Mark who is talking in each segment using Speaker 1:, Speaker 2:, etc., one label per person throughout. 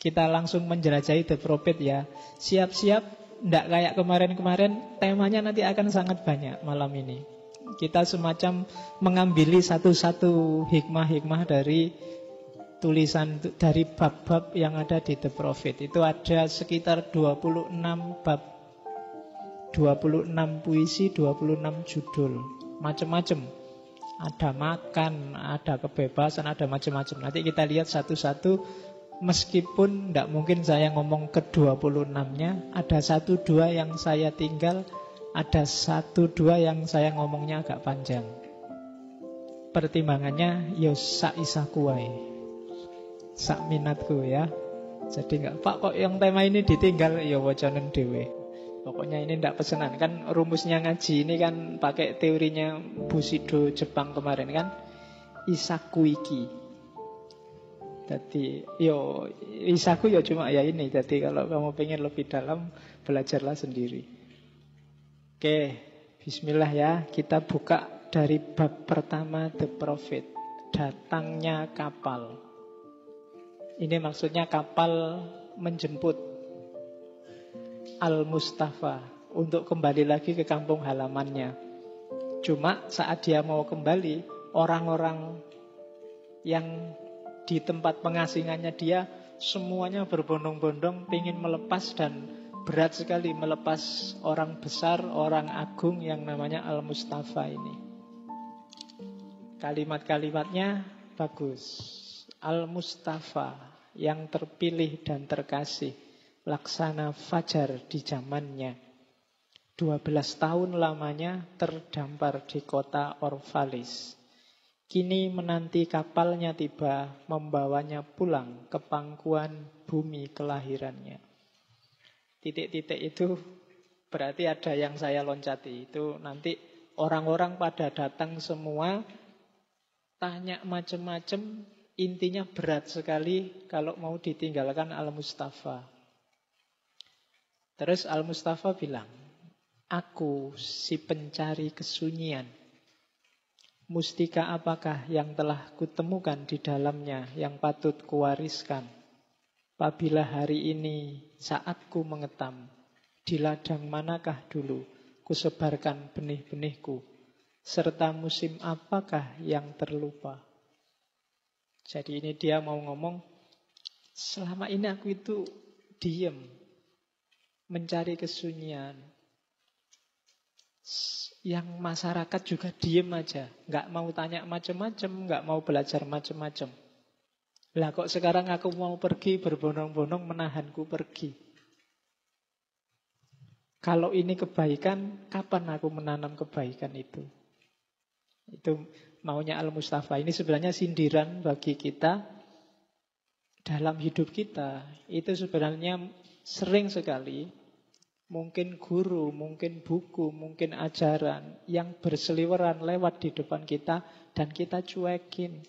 Speaker 1: Kita langsung menjelajahi The Prophet ya. Siap-siap, tidak kayak kemarin-kemarin, temanya nanti akan sangat banyak malam ini. Kita semacam mengambil satu-satu hikmah-hikmah dari tulisan dari bab-bab yang ada di The Prophet. Itu ada sekitar 26 bab, 26 puisi, 26 judul, macam-macam ada makan, ada kebebasan, ada macam-macam. Nanti kita lihat satu-satu Meskipun tidak mungkin saya ngomong ke-26-nya, ada satu dua yang saya tinggal, ada satu dua yang saya ngomongnya agak panjang. Pertimbangannya, yosa sak isakuai, sak minatku ya. Jadi nggak Pak kok yang tema ini ditinggal, ya wajanan dewe. Pokoknya ini tidak pesenan kan rumusnya ngaji ini kan pakai teorinya Bushido Jepang kemarin kan Isakuiki jadi yo isaku yo cuma ya ini. jadi kalau kamu pengen lebih dalam, belajarlah sendiri. Oke, Bismillah ya. Kita buka dari bab pertama The Prophet. Datangnya kapal. Ini maksudnya kapal menjemput Al-Mustafa untuk kembali lagi ke kampung halamannya. Cuma saat dia mau kembali, orang-orang yang di tempat pengasingannya dia semuanya berbondong-bondong ingin melepas dan berat sekali melepas orang besar, orang agung yang namanya Al-Mustafa ini. Kalimat-kalimatnya bagus. Al-Mustafa yang terpilih dan terkasih laksana fajar di zamannya. 12 tahun lamanya terdampar di kota Orvalis. Kini menanti kapalnya tiba, membawanya pulang ke pangkuan bumi kelahirannya. Titik-titik itu berarti ada yang saya loncati. Itu nanti orang-orang pada datang semua, tanya macam-macam, intinya berat sekali kalau mau ditinggalkan Al-Mustafa. Terus Al-Mustafa bilang, Aku si pencari kesunyian mustika apakah yang telah kutemukan di dalamnya yang patut kuwariskan? Apabila hari ini saatku mengetam, di ladang manakah dulu kusebarkan benih-benihku? Serta musim apakah yang terlupa? Jadi ini dia mau ngomong, selama ini aku itu diem, mencari kesunyian, yang masyarakat juga diem aja, nggak mau tanya macam-macam, nggak mau belajar macam-macam. Lah kok sekarang aku mau pergi berbonong-bonong menahanku pergi. Kalau ini kebaikan, kapan aku menanam kebaikan itu? Itu maunya Al-Mustafa. Ini sebenarnya sindiran bagi kita dalam hidup kita. Itu sebenarnya sering sekali mungkin guru, mungkin buku, mungkin ajaran yang berseliweran lewat di depan kita dan kita cuekin.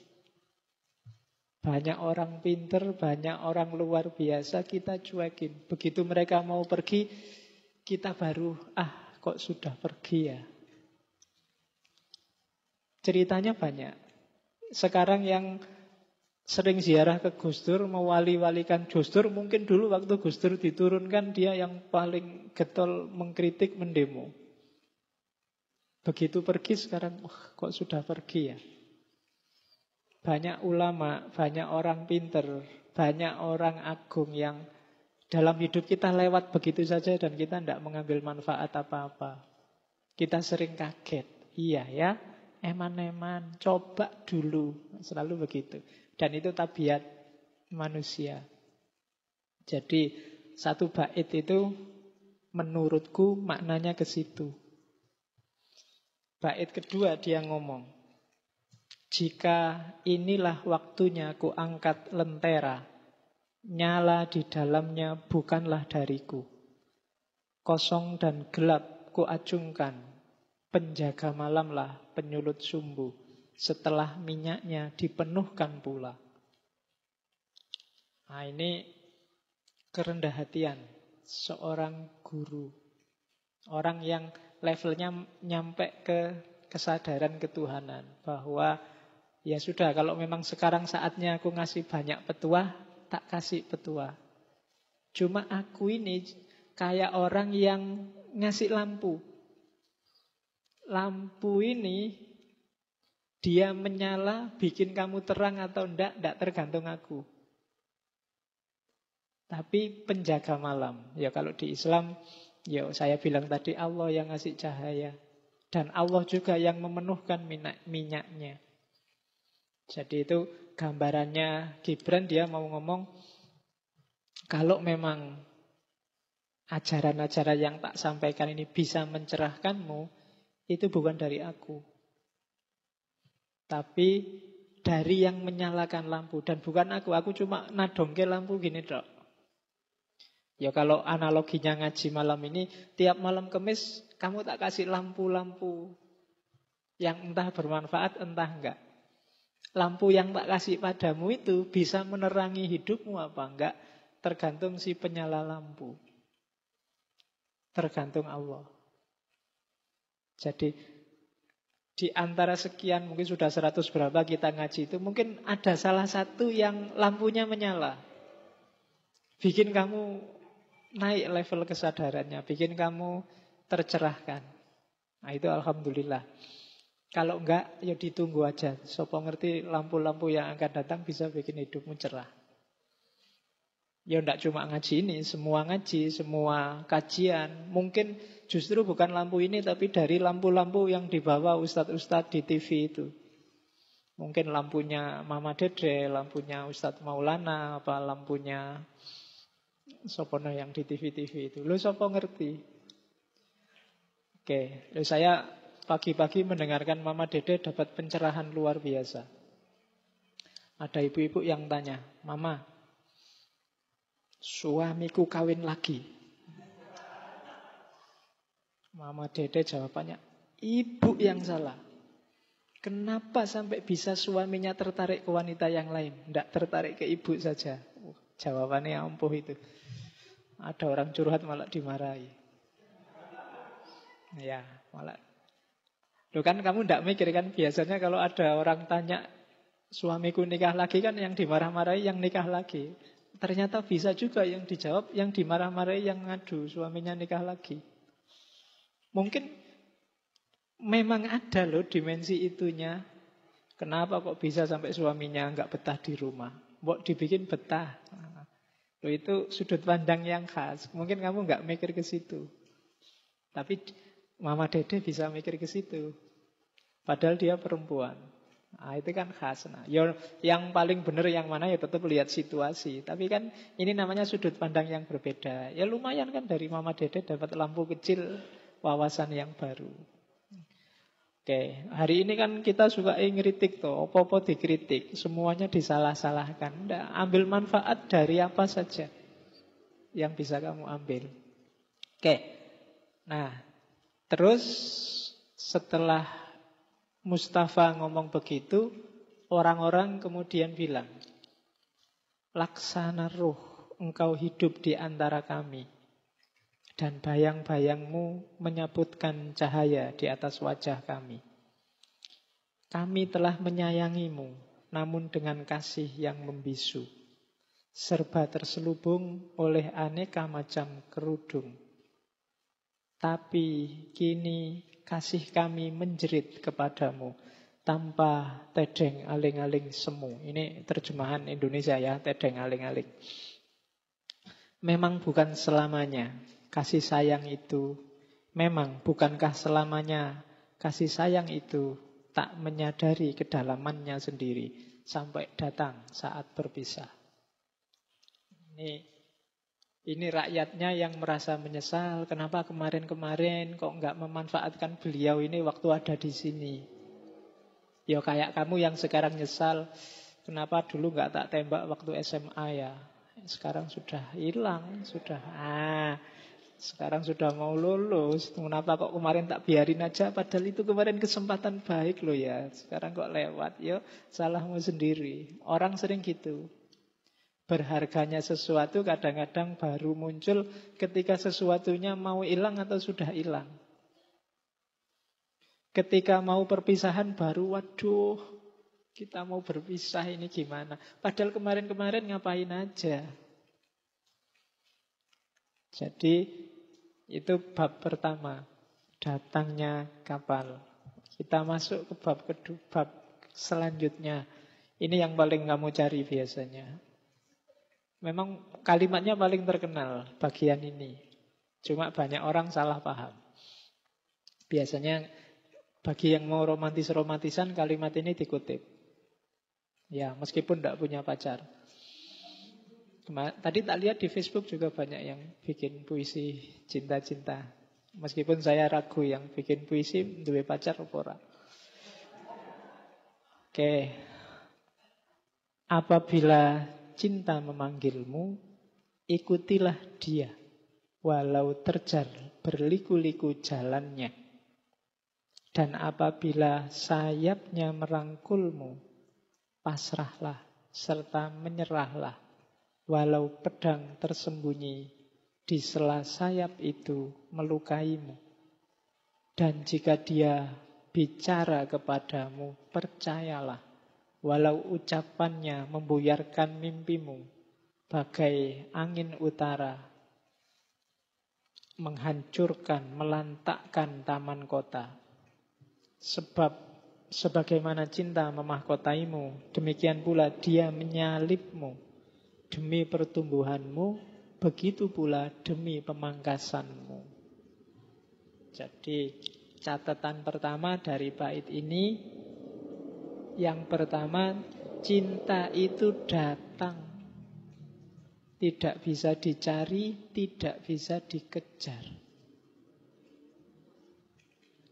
Speaker 1: Banyak orang pinter, banyak orang luar biasa kita cuekin. Begitu mereka mau pergi, kita baru, ah kok sudah pergi ya. Ceritanya banyak. Sekarang yang sering ziarah ke Gustur, mewali-walikan Gustur. Mungkin dulu waktu Gustur diturunkan dia yang paling getol mengkritik, mendemo. Begitu pergi sekarang, oh, kok sudah pergi ya? Banyak ulama, banyak orang pinter, banyak orang agung yang dalam hidup kita lewat begitu saja dan kita tidak mengambil manfaat apa-apa. Kita sering kaget. Iya ya, eman-eman, coba dulu. Selalu begitu. Dan itu tabiat manusia. Jadi satu bait itu menurutku maknanya ke situ. Bait kedua dia ngomong, jika inilah waktunya ku angkat lentera, nyala di dalamnya bukanlah dariku. Kosong dan gelap ku acungkan, penjaga malamlah penyulut sumbu setelah minyaknya dipenuhkan pula. Nah ini kerendah hatian seorang guru. Orang yang levelnya nyampe ke kesadaran ketuhanan. Bahwa ya sudah kalau memang sekarang saatnya aku ngasih banyak petua, tak kasih petua. Cuma aku ini kayak orang yang ngasih lampu. Lampu ini dia menyala, bikin kamu terang atau enggak, enggak tergantung aku. Tapi penjaga malam. Ya kalau di Islam, ya saya bilang tadi Allah yang ngasih cahaya. Dan Allah juga yang memenuhkan minyak, minyaknya. Jadi itu gambarannya Gibran dia mau ngomong kalau memang ajaran-ajaran yang tak sampaikan ini bisa mencerahkanmu, itu bukan dari aku. Tapi dari yang menyalakan lampu dan bukan aku, aku cuma nadongke lampu gini, Dok. Ya kalau analoginya ngaji malam ini, tiap malam kemis kamu tak kasih lampu-lampu yang entah bermanfaat entah enggak. Lampu yang tak kasih padamu itu bisa menerangi hidupmu apa enggak tergantung si penyala lampu. Tergantung Allah. Jadi di antara sekian mungkin sudah seratus berapa kita ngaji itu mungkin ada salah satu yang lampunya menyala. Bikin kamu naik level kesadarannya, bikin kamu tercerahkan. Nah itu alhamdulillah. Kalau enggak ya ditunggu aja. Sopo ngerti lampu-lampu yang akan datang bisa bikin hidupmu cerah. Ya tidak cuma ngaji ini, semua ngaji, semua kajian. Mungkin justru bukan lampu ini, tapi dari lampu-lampu yang dibawa ustadz-ustadz di TV itu. Mungkin lampunya Mama Dede, lampunya Ustadz Maulana, apa lampunya Sopono yang di TV-TV itu. Lo Sopo ngerti? Oke, lu saya pagi-pagi mendengarkan Mama Dede dapat pencerahan luar biasa. Ada ibu-ibu yang tanya, Mama, Suamiku kawin lagi. Mama Dede jawabannya, ibu yang salah. Kenapa sampai bisa suaminya tertarik ke wanita yang lain? Tidak tertarik ke ibu saja. Uh, jawabannya ampuh itu. Ada orang curhat malah dimarahi. Ya, malah. Loh kan kamu tidak mikir kan biasanya kalau ada orang tanya suamiku nikah lagi kan yang dimarah-marahi yang nikah lagi. Ternyata bisa juga yang dijawab, yang dimarah-marahi, yang ngadu suaminya nikah lagi. Mungkin memang ada loh dimensi itunya. Kenapa kok bisa sampai suaminya nggak betah di rumah? Mbok dibikin betah. Loh itu sudut pandang yang khas. Mungkin kamu nggak mikir ke situ. Tapi Mama Dede bisa mikir ke situ. Padahal dia perempuan. Nah, itu kan Nah, Your, ya, yang paling benar yang mana ya tetap lihat situasi. Tapi kan ini namanya sudut pandang yang berbeda. Ya lumayan kan dari Mama Dede dapat lampu kecil wawasan yang baru. Oke, hari ini kan kita suka eh, ngeritik tuh, opo-opo dikritik, semuanya disalah-salahkan. Nggak, ambil manfaat dari apa saja yang bisa kamu ambil. Oke, nah terus setelah Mustafa ngomong begitu, orang-orang kemudian bilang, Laksana ruh, engkau hidup di antara kami. Dan bayang-bayangmu menyebutkan cahaya di atas wajah kami. Kami telah menyayangimu, namun dengan kasih yang membisu. Serba terselubung oleh aneka macam kerudung. Tapi kini kasih kami menjerit kepadamu tanpa tedeng aling-aling semu. Ini terjemahan Indonesia ya, tedeng aling-aling. Memang bukan selamanya kasih sayang itu, memang bukankah selamanya kasih sayang itu tak menyadari kedalamannya sendiri sampai datang saat berpisah. Ini ini rakyatnya yang merasa menyesal, kenapa kemarin-kemarin kok nggak memanfaatkan beliau ini waktu ada di sini. Ya kayak kamu yang sekarang nyesal, kenapa dulu nggak tak tembak waktu SMA ya. Sekarang sudah hilang, sudah ah, sekarang sudah mau lulus, kenapa kok kemarin tak biarin aja padahal itu kemarin kesempatan baik loh ya. Sekarang kok lewat, Yo, ya, salahmu sendiri. Orang sering gitu berharganya sesuatu kadang-kadang baru muncul ketika sesuatunya mau hilang atau sudah hilang. Ketika mau perpisahan baru, waduh, kita mau berpisah ini gimana? Padahal kemarin-kemarin ngapain aja. Jadi itu bab pertama, datangnya kapal. Kita masuk ke bab kedua, bab selanjutnya. Ini yang paling kamu cari biasanya. Memang kalimatnya paling terkenal bagian ini. Cuma banyak orang salah paham. Biasanya bagi yang mau romantis-romantisan kalimat ini dikutip. Ya, meskipun tidak punya pacar. Tadi tak lihat di Facebook juga banyak yang bikin puisi cinta-cinta. Meskipun saya ragu yang bikin puisi dua pacar ora. Oke. Apabila cinta memanggilmu, ikutilah dia, walau terjar berliku-liku jalannya. Dan apabila sayapnya merangkulmu, pasrahlah serta menyerahlah, walau pedang tersembunyi di sela sayap itu melukaimu. Dan jika dia bicara kepadamu, percayalah Walau ucapannya membuyarkan mimpimu, bagai angin utara, menghancurkan, melantakkan taman kota. Sebab sebagaimana cinta memahkotaimu, demikian pula dia menyalipmu demi pertumbuhanmu, begitu pula demi pemangkasanmu. Jadi catatan pertama dari bait ini yang pertama, cinta itu datang. Tidak bisa dicari, tidak bisa dikejar.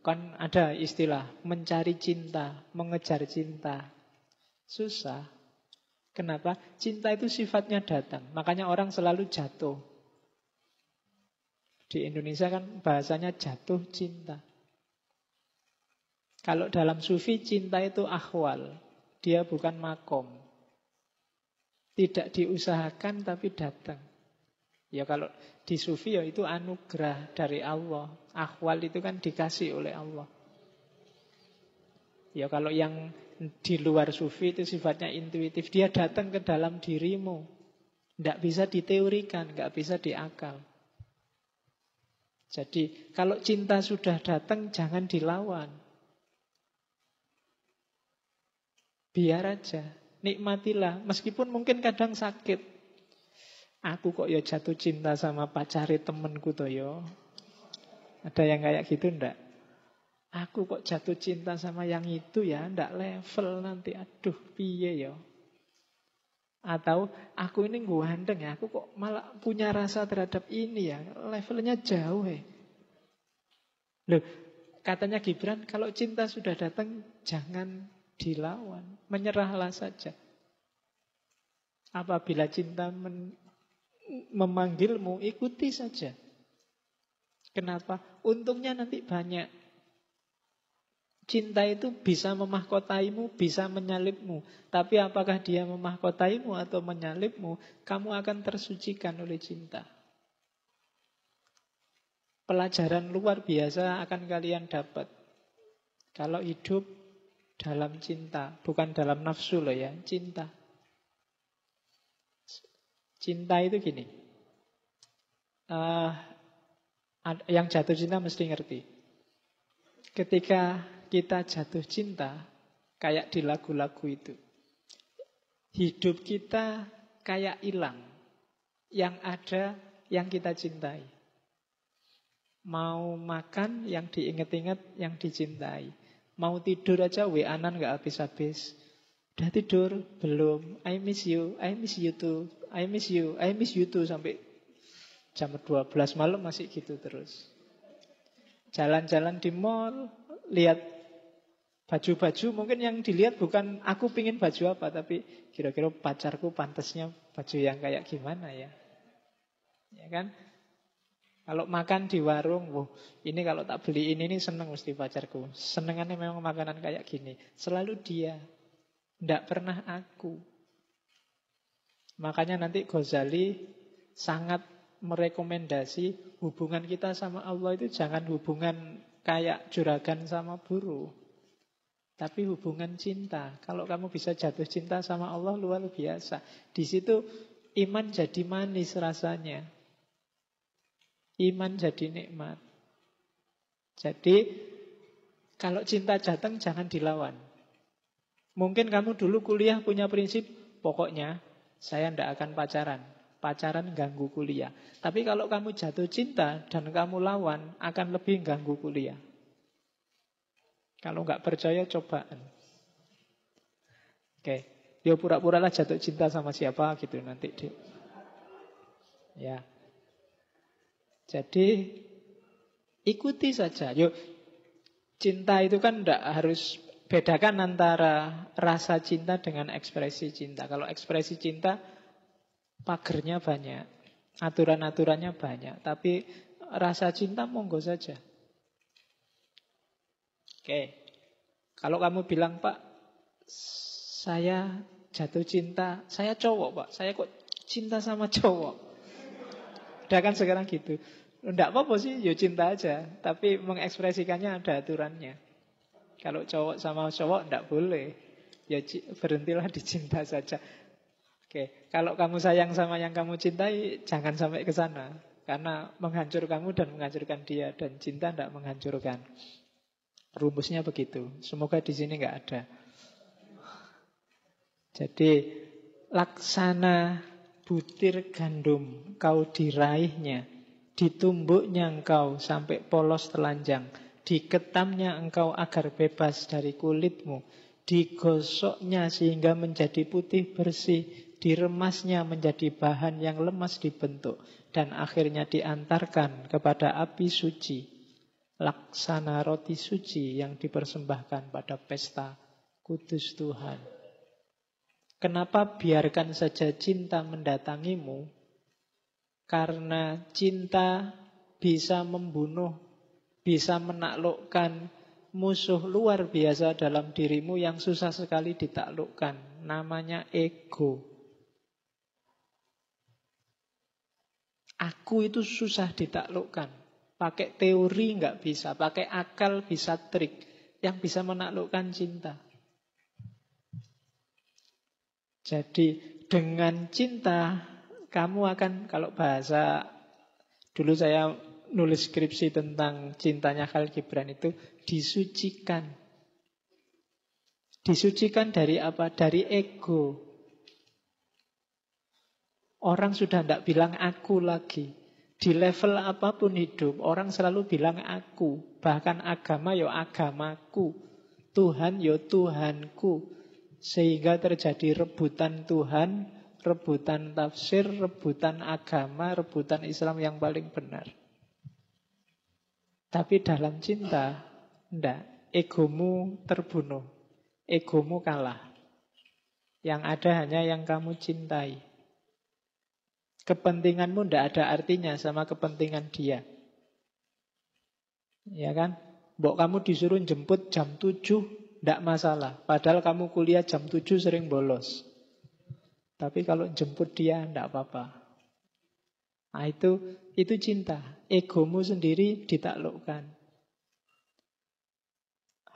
Speaker 1: Kan ada istilah mencari cinta, mengejar cinta. Susah. Kenapa? Cinta itu sifatnya datang. Makanya orang selalu jatuh. Di Indonesia kan bahasanya jatuh cinta. Kalau dalam sufi cinta itu ahwal, dia bukan makom. Tidak diusahakan tapi datang. Ya kalau di sufi ya itu anugerah dari Allah. Ahwal itu kan dikasih oleh Allah. Ya kalau yang di luar sufi itu sifatnya intuitif. Dia datang ke dalam dirimu. Tidak bisa diteorikan, nggak bisa diakal. Jadi kalau cinta sudah datang jangan dilawan. Biar aja, nikmatilah. Meskipun mungkin kadang sakit. Aku kok ya jatuh cinta sama pacari temenku toh yo. Ya. Ada yang kayak gitu ndak? Aku kok jatuh cinta sama yang itu ya, ndak level nanti. Aduh, piye yo. Ya? Atau aku ini gue handeng ya, aku kok malah punya rasa terhadap ini ya, levelnya jauh ya. Loh, katanya Gibran, kalau cinta sudah datang, jangan dilawan. Menyerahlah saja. Apabila cinta memanggilmu, ikuti saja. Kenapa? Untungnya nanti banyak. Cinta itu bisa memahkotaimu, bisa menyalipmu. Tapi apakah dia memahkotaimu atau menyalipmu? kamu akan tersucikan oleh cinta. Pelajaran luar biasa akan kalian dapat. Kalau hidup dalam cinta, bukan dalam nafsu loh ya, cinta. Cinta itu gini. Uh, yang jatuh cinta mesti ngerti. Ketika kita jatuh cinta, kayak di lagu-lagu itu. Hidup kita kayak hilang. Yang ada yang kita cintai. Mau makan yang diinget-inget yang dicintai. Mau tidur aja WA-an nggak habis-habis. Udah tidur? Belum. I miss you. I miss you too. I miss you. I miss you too. Sampai jam 12 malam masih gitu terus. Jalan-jalan di mall, lihat baju-baju mungkin yang dilihat bukan aku pingin baju apa tapi kira-kira pacarku pantasnya baju yang kayak gimana ya ya kan kalau makan di warung, wah ini kalau tak beli ini, ini seneng mesti pacarku. Senengannya memang makanan kayak gini. Selalu dia. Tidak pernah aku. Makanya nanti Ghazali sangat merekomendasi hubungan kita sama Allah itu jangan hubungan kayak juragan sama buruh. Tapi hubungan cinta. Kalau kamu bisa jatuh cinta sama Allah luar biasa. Di situ iman jadi manis rasanya. Iman jadi nikmat. Jadi kalau cinta datang jangan dilawan. Mungkin kamu dulu kuliah punya prinsip pokoknya saya tidak akan pacaran. Pacaran ganggu kuliah. Tapi kalau kamu jatuh cinta dan kamu lawan akan lebih ganggu kuliah. Kalau nggak percaya cobaan. Oke, okay. yo pura-pura jatuh cinta sama siapa gitu nanti. Deh. Ya. Jadi ikuti saja. Yuk, cinta itu kan tidak harus bedakan antara rasa cinta dengan ekspresi cinta. Kalau ekspresi cinta pagernya banyak, aturan-aturannya banyak, tapi rasa cinta monggo saja. Oke. Kalau kamu bilang, "Pak, saya jatuh cinta, saya cowok, Pak. Saya kok cinta sama cowok." Udah kan sekarang gitu. Tidak apa-apa sih, ya cinta aja. Tapi mengekspresikannya ada aturannya. Kalau cowok sama cowok tidak boleh. Ya berhentilah dicinta saja. Oke, kalau kamu sayang sama yang kamu cintai, jangan sampai ke sana. Karena menghancur kamu dan menghancurkan dia. Dan cinta tidak menghancurkan. Rumusnya begitu. Semoga di sini nggak ada. Jadi, laksana butir gandum kau diraihnya Ditumbuknya engkau sampai polos telanjang. Diketamnya engkau agar bebas dari kulitmu. Digosoknya sehingga menjadi putih bersih. Diremasnya menjadi bahan yang lemas dibentuk. Dan akhirnya diantarkan kepada api suci. Laksana roti suci yang dipersembahkan pada pesta kudus Tuhan. Kenapa biarkan saja cinta mendatangimu karena cinta bisa membunuh, bisa menaklukkan musuh luar biasa dalam dirimu yang susah sekali ditaklukkan. Namanya ego. Aku itu susah ditaklukkan. Pakai teori nggak bisa, pakai akal bisa trik. Yang bisa menaklukkan cinta. Jadi dengan cinta kamu akan kalau bahasa dulu saya nulis skripsi tentang cintanya Khalil Gibran itu disucikan. Disucikan dari apa? Dari ego. Orang sudah tidak bilang aku lagi. Di level apapun hidup, orang selalu bilang aku. Bahkan agama yo ya agamaku. Tuhan yo ya Tuhanku. Sehingga terjadi rebutan Tuhan rebutan tafsir, rebutan agama, rebutan Islam yang paling benar. Tapi dalam cinta, ndak. Egomu terbunuh. Egomu kalah. Yang ada hanya yang kamu cintai. Kepentinganmu ndak ada artinya sama kepentingan dia. Ya kan? Bok kamu disuruh jemput jam 7, ndak masalah. Padahal kamu kuliah jam 7 sering bolos. Tapi kalau jemput dia tidak apa-apa. Nah, itu itu cinta. Egomu sendiri ditaklukkan.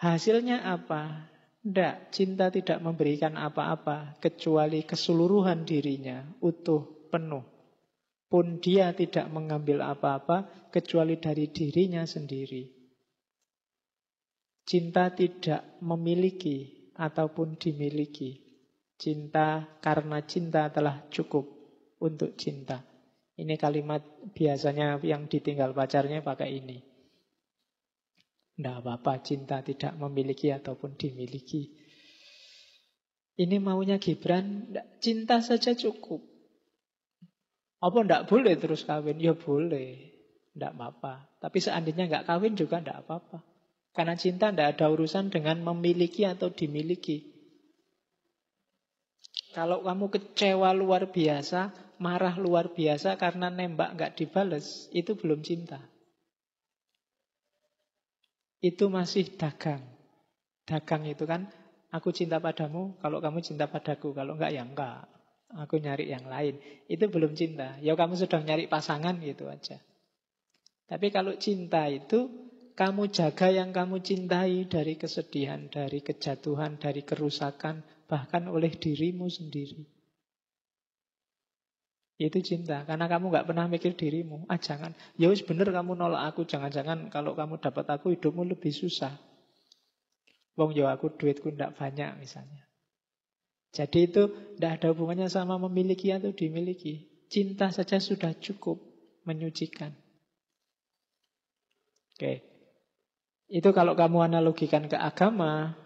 Speaker 1: Hasilnya apa? Tidak, cinta tidak memberikan apa-apa kecuali keseluruhan dirinya, utuh, penuh. Pun dia tidak mengambil apa-apa kecuali dari dirinya sendiri. Cinta tidak memiliki ataupun dimiliki. Cinta karena cinta telah cukup untuk cinta. Ini kalimat biasanya yang ditinggal pacarnya pakai ini. Tidak apa-apa cinta tidak memiliki ataupun dimiliki. Ini maunya Gibran, cinta saja cukup. Apa ndak boleh terus kawin? Ya boleh, ndak apa-apa. Tapi seandainya nggak kawin juga ndak apa-apa. Karena cinta ndak ada urusan dengan memiliki atau dimiliki. Kalau kamu kecewa luar biasa, marah luar biasa karena nembak nggak dibales, itu belum cinta. Itu masih dagang. Dagang itu kan, aku cinta padamu, kalau kamu cinta padaku, kalau enggak ya enggak. Aku nyari yang lain. Itu belum cinta. Ya kamu sedang nyari pasangan gitu aja. Tapi kalau cinta itu kamu jaga yang kamu cintai dari kesedihan, dari kejatuhan, dari kerusakan, bahkan oleh dirimu sendiri. Itu cinta, karena kamu nggak pernah mikir dirimu. Ah jangan, ya wis bener kamu nolak aku, jangan-jangan kalau kamu dapat aku hidupmu lebih susah. Wong yo ya aku duitku ndak banyak misalnya. Jadi itu ndak ada hubungannya sama memiliki atau dimiliki. Cinta saja sudah cukup menyucikan. Oke. Okay. Itu kalau kamu analogikan ke agama,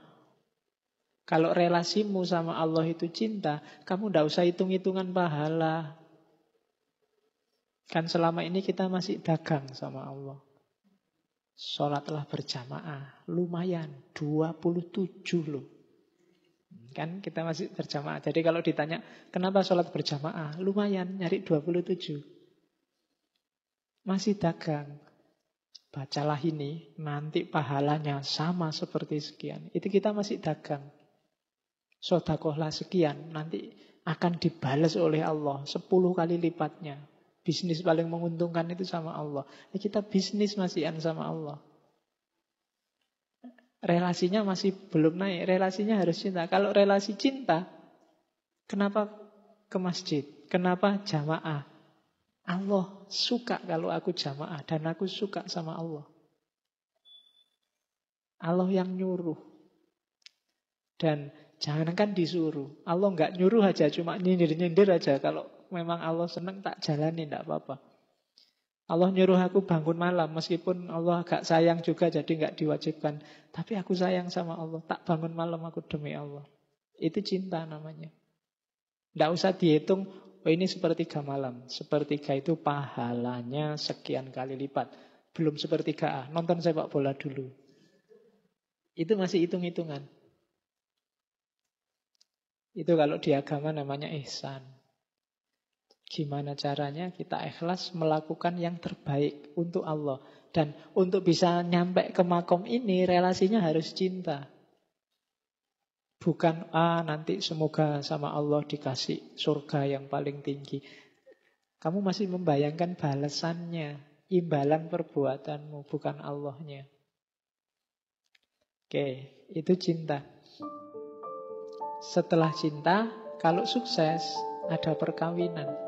Speaker 1: kalau relasimu sama Allah itu cinta, kamu tidak usah hitung-hitungan pahala. Kan selama ini kita masih dagang sama Allah. sholat telah berjamaah, lumayan, 27 loh. Kan kita masih berjamaah. Jadi kalau ditanya, kenapa sholat berjamaah? Lumayan, nyari 27. Masih dagang bacalah ini, nanti pahalanya sama seperti sekian. Itu kita masih dagang. Sodakohlah sekian, nanti akan dibalas oleh Allah sepuluh kali lipatnya. Bisnis paling menguntungkan itu sama Allah. Ya kita bisnis masihan sama Allah. Relasinya masih belum naik, relasinya harus cinta. Kalau relasi cinta, kenapa ke masjid? Kenapa jamaah? Allah suka kalau aku jamaah dan aku suka sama Allah. Allah yang nyuruh. Dan jangan kan disuruh. Allah nggak nyuruh aja, cuma nyindir-nyindir aja. Kalau memang Allah seneng tak jalani, tidak apa-apa. Allah nyuruh aku bangun malam, meskipun Allah agak sayang juga jadi nggak diwajibkan. Tapi aku sayang sama Allah, tak bangun malam aku demi Allah. Itu cinta namanya. Tidak usah dihitung, Oh ini sepertiga malam. Sepertiga itu pahalanya sekian kali lipat. Belum sepertiga A. Ah, nonton sepak bola dulu. Itu masih hitung-hitungan. Itu kalau di agama namanya ihsan. Gimana caranya kita ikhlas melakukan yang terbaik untuk Allah. Dan untuk bisa nyampe ke makom ini relasinya harus cinta. Bukan, ah nanti semoga sama Allah dikasih surga yang paling tinggi. Kamu masih membayangkan balasannya, imbalan perbuatanmu, bukan Allahnya. Oke, itu cinta. Setelah cinta, kalau sukses, ada perkawinan.